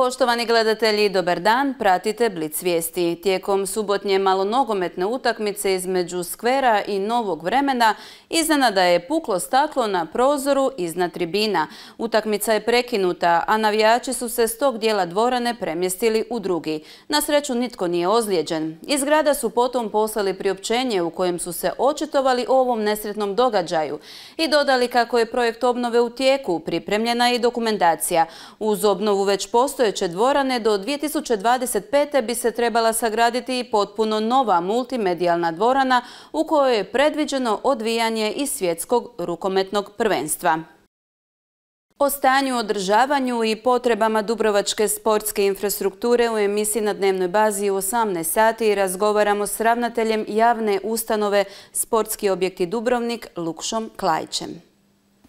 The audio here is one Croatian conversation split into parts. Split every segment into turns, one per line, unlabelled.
Poštovani gledatelji, dobar dan, pratite Blic vijesti. Tijekom subotnje malonogometne utakmice između skvera i novog vremena iznenada je puklo staklo na prozoru iznad tribina. Utakmica je prekinuta, a navijači su se s tog dijela dvorane premjestili u drugi. Na sreću nitko nije ozlijeđen. Iz grada su potom poslali priopćenje u kojem su se očitovali o ovom nesretnom događaju i dodali kako je projekt obnove u tijeku, pripremljena i dokumentacija. Uz obnovu već postoje postojeće dvorane do 2025. bi se trebala sagraditi i potpuno nova multimedijalna dvorana u kojoj je predviđeno odvijanje i svjetskog rukometnog prvenstva. O stanju, održavanju i potrebama Dubrovačke sportske infrastrukture u emisiji na dnevnoj bazi u 18 sati razgovaramo s ravnateljem javne ustanove Sportski objekti Dubrovnik Lukšom Klajčem.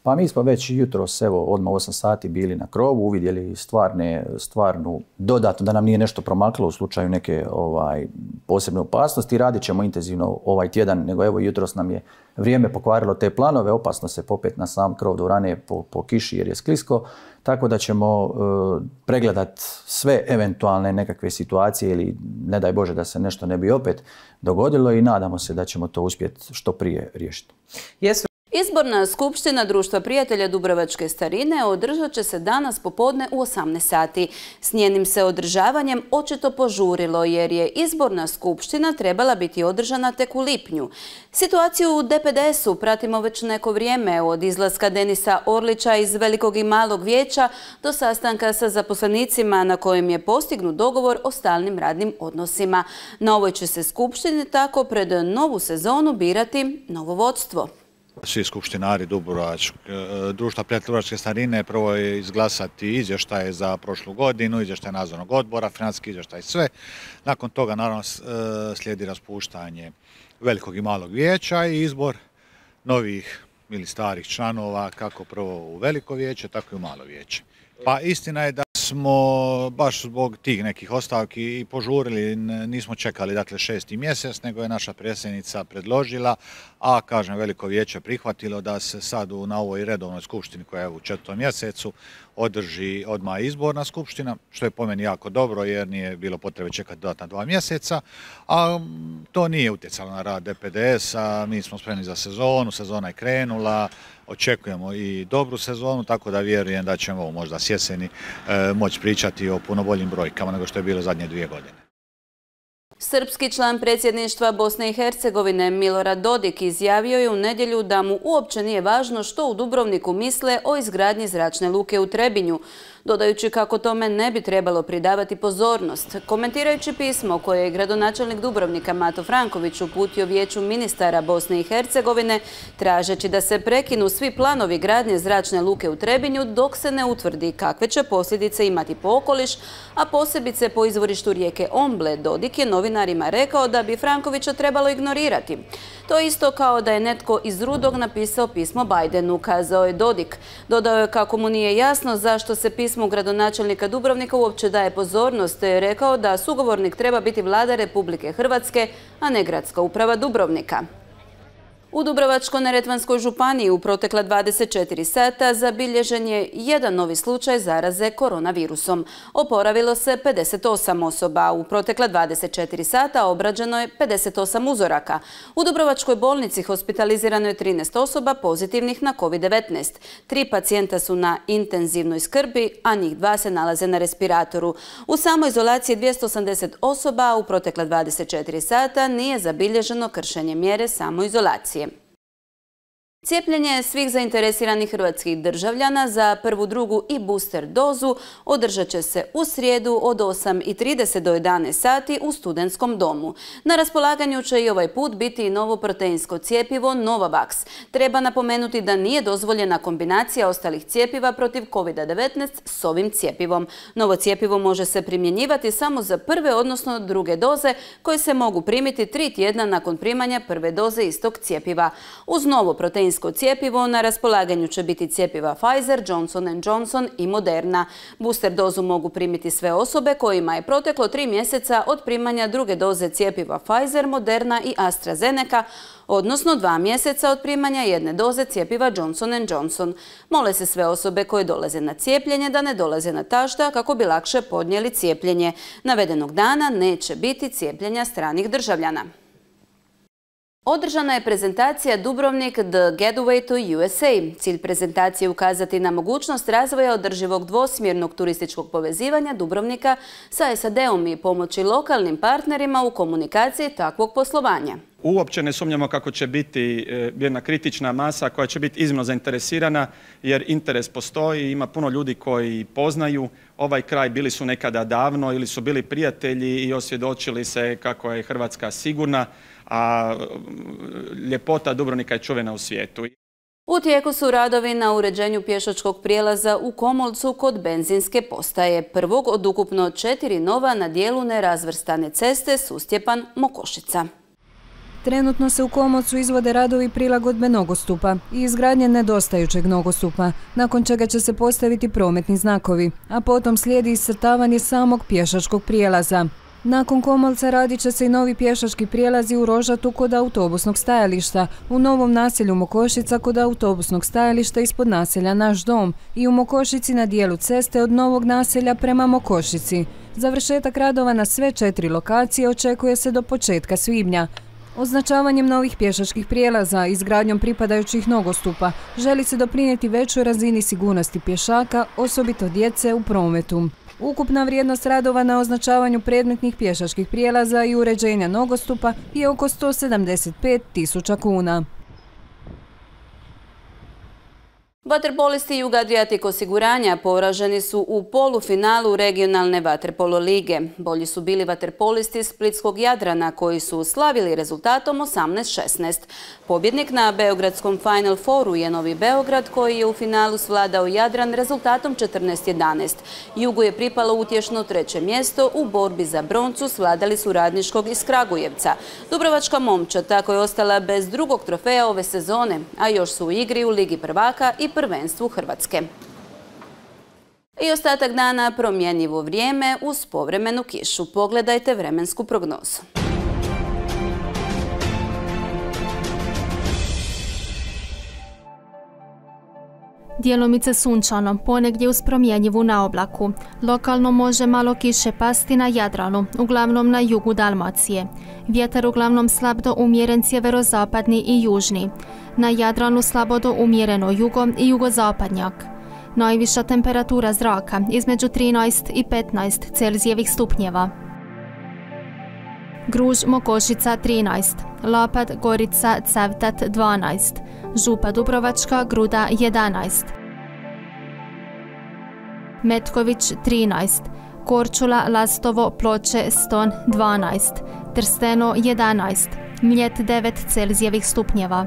Pa mi smo već jutros, evo, odmah 8 sati bili na krovu, uvidjeli stvarne, stvarnu dodatno, da nam nije nešto promaklo u slučaju neke ovaj, posebne opasnosti. Radit ćemo intenzivno ovaj tjedan, nego evo jutros nam je vrijeme pokvarilo te planove, opasno se popet na sam krov do rane po, po kiši jer je sklisko, tako da ćemo e, pregledat sve eventualne nekakve situacije ili ne daj Bože da se nešto ne bi opet dogodilo i nadamo se da ćemo to uspjeti što prije riješiti.
Jesu Izborna skupština Društva prijatelja Dubrovačke starine održat će se danas popodne u 18 sati. S njenim se održavanjem očito požurilo jer je izborna skupština trebala biti održana tek u lipnju. Situaciju u DPDS-u pratimo već neko vrijeme od izlaska Denisa Orlića iz Velikog i Malog vijeća do sastanka sa zaposlenicima na kojem je postignut dogovor o stalnim radnim odnosima. Na ovoj će se skupštini tako pred novu sezonu birati novo vodstvo
svi skupštinari Dubrovačk, e, društva prijateljuračke starine prvo je izglasati izvještaje za prošlu godinu, izvještaj nadzornog odbora, financijski izvještaj, sve. Nakon toga naravno e, slijedi raspuštanje velikog i malog vijeća i izbor novih ili starih članova, kako prvo u veliko vijeće, tako i u malo vijeće. Pa istina je da smo baš zbog tih nekih ostavki i požurili, nismo čekali dakle šesti mjesec, nego je naša predsjednica predložila, a kažem veliko vijeće prihvatilo da se sad u, na ovoj redovnoj skupštini koja je u četvrtom mjesecu održi odmah izborna skupština, što je po meni jako dobro jer nije bilo potrebe čekati dodatna dva mjeseca, a to nije utjecalo na rad e DPDS-a, mi smo spremni za sezonu, sezona je krenula, očekujemo i dobru sezonu, tako da vjerujem da ćemo možda s jeseni e, moći pričati o puno boljim brojkama nego što je bilo zadnje dvije godine.
Srpski član predsjedništva Bosne i Hercegovine Milorad Dodik izjavio je u nedjelju da mu uopće nije važno što u Dubrovniku misle o izgradnji zračne luke u Trebinju, dodajući kako tome ne bi trebalo pridavati pozornost. Komentirajući pismo koje je gradonačelnik Dubrovnika Mato Franković uputio vijeću ministara Bosne i Hercegovine, tražeći da se prekinu svi planovi gradnje zračne luke u Trebinju dok se ne utvrdi kakve će posljedice imati po okoliš, a posebice po izvorištu rijeke Omble Dodik je novin novinarima rekao da bi Frankovića trebalo ignorirati. To isto kao da je netko iz Rudog napisao pismo Bajdenu, kazao je Dodik. Dodao je kako mu nije jasno zašto se pismo gradonačelnika Dubrovnika uopće daje pozornost, te je rekao da sugovornik treba biti vlada Republike Hrvatske, a ne gradska uprava Dubrovnika. U Dubrovačko-Neretvanskoj županiji u protekla 24 sata zabilježen je jedan novi slučaj zaraze koronavirusom. Oporavilo se 58 osoba. U protekla 24 sata obrađeno je 58 uzoraka. U Dubrovačkoj bolnici hospitalizirano je 13 osoba pozitivnih na COVID-19. Tri pacijenta su na intenzivnoj skrbi, a njih dva se nalaze na respiratoru. U samoizolaciji 280 osoba u protekla 24 sata nije zabilježeno kršenje mjere samoizolacije. Cijepljenje svih zainteresiranih hrvatskih državljana za prvu, drugu i booster dozu održat će se u srijedu od 8.30 do 11 sati u Studentskom domu. Na raspolaganju će i ovaj put biti i novo proteinsko cijepivo Novavax. Treba napomenuti da nije dozvoljena kombinacija ostalih cijepiva protiv COVID-19 s ovim cijepivom. Novo cijepivo može se primjenjivati samo za prve, odnosno druge doze koje se mogu primiti tri tjedna nakon primanja prve doze istog cijepiva. Uz novo proteinsko sko cjepivo, na raspolaganju će biti cjepiva Pfizer, Johnson Johnson i Moderna. Booster dozu mogu primiti sve osobe kojima je proteklo tri mjeseca od primanja druge doze cijepiva Pfizer, Moderna i AstraZeneca, odnosno dva mjeseca od primanja jedne doze cjepiva Johnson Johnson. Mole se sve osobe koje dolaze na cijepljenje da ne dolaze na tašta kako bi lakše podnijeli cijepljenje. Navedenog dana neće biti cijepljenja stranih državljana. Održana je prezentacija Dubrovnik The Getaway to USA. Cilj prezentacije je ukazati na mogućnost razvoja održivog dvosmjernog turističkog povezivanja Dubrovnika sa SAD-om i pomoći lokalnim partnerima u komunikaciji takvog poslovanja.
Uopće ne sumnjamo kako će biti e, jedna kritična masa koja će biti iznimno zainteresirana jer interes postoji, ima puno ljudi koji poznaju ovaj kraj, bili su nekada davno ili su bili prijatelji i osvjedočili se kako je Hrvatska sigurna, a mm, ljepota Dubrovnika je čuvena u svijetu.
U tijeku su radovi na uređenju pješačkog prijelaza u Komolcu kod benzinske postaje. Prvog od ukupno četiri nova na dijelu nerazvrstane ceste Sustjepan Mokošica. Trenutno se u Komocu izvode radovi prilagodbe nogostupa i izgradnje nedostajućeg nogostupa, nakon čega će se postaviti prometni znakovi, a potom slijedi iscrtavanje samog pješačkog prijelaza. Nakon Komolca radit će se i novi pješački prijelazi u Rožatu kod autobusnog stajališta, u novom naselju Mokošica kod autobusnog stajališta ispod naselja Naš dom i u Mokošici na dijelu ceste od novog naselja prema Mokošici. Završetak radova na sve četiri lokacije očekuje se do početka svibnja. Označavanjem novih pješačkih prijelaza i izgradnjom pripadajućih nogostupa želi se doprinijeti većoj razini sigurnosti pješaka, osobito djece u prometu. Ukupna vrijednost radova na označavanju predmetnih pješačkih prijelaza i uređenja nogostupa je oko 175 tisuća kuna. Vaterpolisti i Adriatik osiguranja poraženi su u polufinalu regionalne vaterpolo lige. Bolji su bili vaterpolisti Splitskog Jadrana koji su slavili rezultatom 18-16. Pobjednik na Beogradskom Final Fouru je Novi Beograd koji je u finalu svladao Jadran rezultatom 14-11. Jugu je pripalo utješno treće mjesto, u borbi za broncu svladali su Radniškog iz Kragujevca. Dubrovačka momča tako je ostala bez drugog trofeja ove sezone, a još su u igri u Ligi prvaka i prvaka prvenstvu Hrvatske. I ostatak dana promjenjivo vrijeme uz povremenu kišu. Pogledajte vremensku prognozu.
Dijelomice sunčano, ponegdje uz promjenjivu na oblaku. Lokalno može malo kiše pasti na Jadranu, uglavnom na jugu Dalmacije. Vjetar uglavnom slab do umjeren sjeverozapadni i južni. Na Jadranu slabo do umjereno jugo i jugozapadnjak. Najviša temperatura zraka između 13 i 15 Celzijevih stupnjeva. Gruž Mokošica 13, Lapad Gorica Cevtat 12, Župa Dubrovačka Gruda 11, Metković 13, Korčula Lastovo Ploče Ston 12, Trsteno 11, Mljet 9 Celzijevih stupnjeva.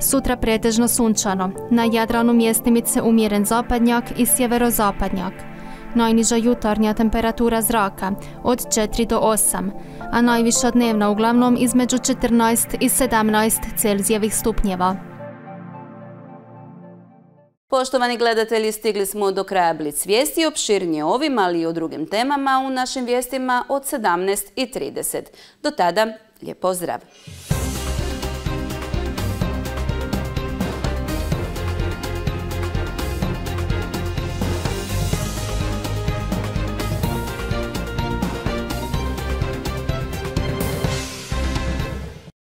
Sutra pretežno sunčano, na Jadranu mjestimice umjeren zapadnjak i sjeverozapadnjak najniža jutarnja temperatura zraka od 4 do 8, a najviša dnevna uglavnom između 14 i 17 Celzijevih stupnjeva.
Poštovani gledatelji, stigli smo do kraja Blic vijesti, opširnije ovim, ali i o drugim temama u našim vijestima od 17.30. Do tada, lijep pozdrav!